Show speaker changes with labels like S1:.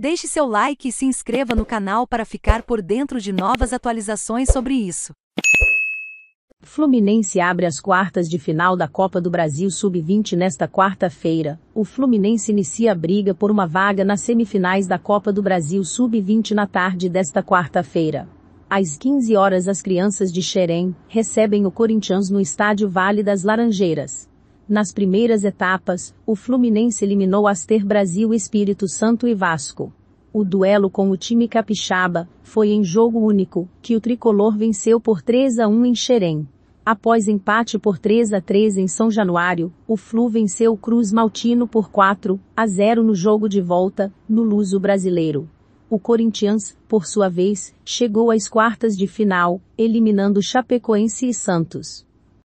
S1: Deixe seu like e se inscreva no canal para ficar por dentro de novas atualizações
S2: sobre isso. Fluminense abre as quartas de final da Copa do Brasil Sub-20 nesta quarta-feira. O Fluminense inicia a briga por uma vaga nas semifinais da Copa do Brasil Sub-20 na tarde desta quarta-feira. Às 15 horas, as crianças de Xerém recebem o Corinthians no Estádio Vale das Laranjeiras. Nas primeiras etapas, o Fluminense eliminou Aster Brasil Espírito Santo e Vasco. O duelo com o time capixaba foi em jogo único, que o tricolor venceu por 3 a 1 em Xerém. Após empate por 3 a 3 em São Januário, o Flu venceu o Cruz Maltino por 4 a 0 no jogo de volta, no Luso Brasileiro. O Corinthians, por sua vez, chegou às quartas de final, eliminando Chapecoense e Santos.